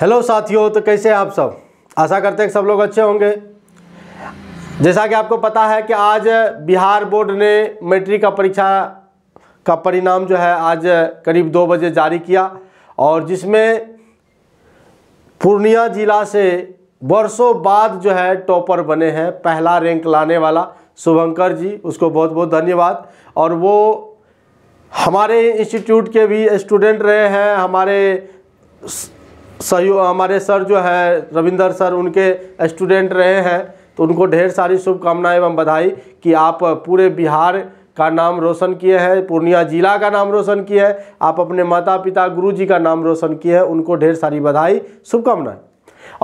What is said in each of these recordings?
hello साथियों तो कैसे हैं आप सब आशा करते हैं कि सब लोग अच्छे होंगे जैसा कि आपको पता है कि आज बिहार बोर्ड ने मैट्रिक का परीक्षा का परिणाम जो है आज करीब दो बजे जारी किया और जिसमें पूर्णिया जिला से वर्षों बाद जो है टॉपर बने हैं पहला रैंक लाने वाला शुभंकर जी उसको बहुत बहुत धन्यवाद और वो हमारे इंस्टीट्यूट के भी स्टूडेंट रहे हैं हमारे सहयोग हमारे सर जो है रविंदर सर उनके स्टूडेंट रहे हैं तो उनको ढेर सारी शुभकामनाएं एवं बधाई कि आप पूरे बिहार का नाम रोशन किए हैं पूर्णिया जिला का नाम रोशन किए हैं आप अपने माता पिता गुरु जी का नाम रोशन किए हैं उनको ढेर सारी बधाई शुभकामनाएं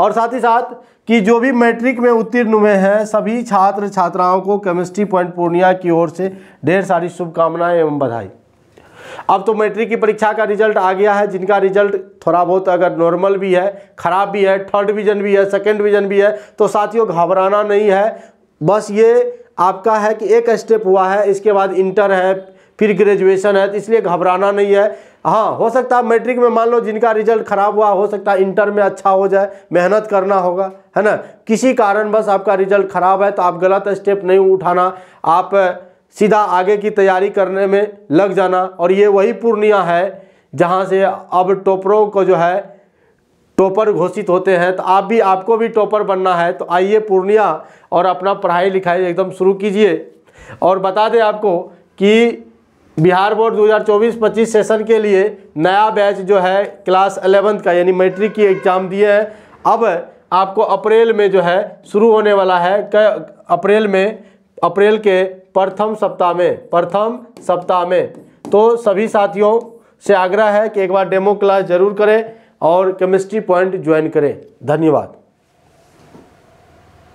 और साथ ही साथ कि जो भी मैट्रिक में उत्तीर्ण हुए हैं सभी छात्र छात्राओं को केमिस्ट्री पॉइंट पूर्णिया की ओर से ढेर सारी शुभकामनाएँ एवं बधाई अब तो मैट्रिक की परीक्षा का रिजल्ट आ गया है जिनका रिजल्ट थोड़ा बहुत अगर नॉर्मल भी है ख़राब भी है थर्ड डिवीजन भी है सेकेंड डिवीजन भी है तो साथियों घबराना नहीं है बस ये आपका है कि एक स्टेप हुआ है इसके बाद इंटर है फिर ग्रेजुएशन है तो इसलिए घबराना नहीं है हाँ हो सकता है मैट्रिक में मान लो जिनका रिजल्ट खराब हुआ हो सकता है इंटर में अच्छा हो जाए मेहनत करना होगा है ना किसी कारण बस आपका रिजल्ट खराब है तो आप गलत स्टेप नहीं उठाना आप सीधा आगे की तैयारी करने में लग जाना और ये वही पूर्णिया है जहाँ से अब टोपरों को जो है टॉपर घोषित होते हैं तो आप भी आपको भी टॉपर बनना है तो आइए पूर्णिया और अपना पढ़ाई लिखाई एकदम शुरू कीजिए और बता दें आपको कि बिहार बोर्ड 2024-25 सेशन के लिए नया बैच जो है क्लास अलेवेंथ का यानी मैट्रिक की एग्ज़ाम दिए हैं अब आपको अप्रैल में जो है शुरू होने वाला है अप्रैल में अप्रैल के प्रथम सप्ताह में प्रथम सप्ताह में तो सभी साथियों से आग्रह है कि एक बार डेमो क्लास जरूर करें और केमिस्ट्री पॉइंट ज्वाइन करें धन्यवाद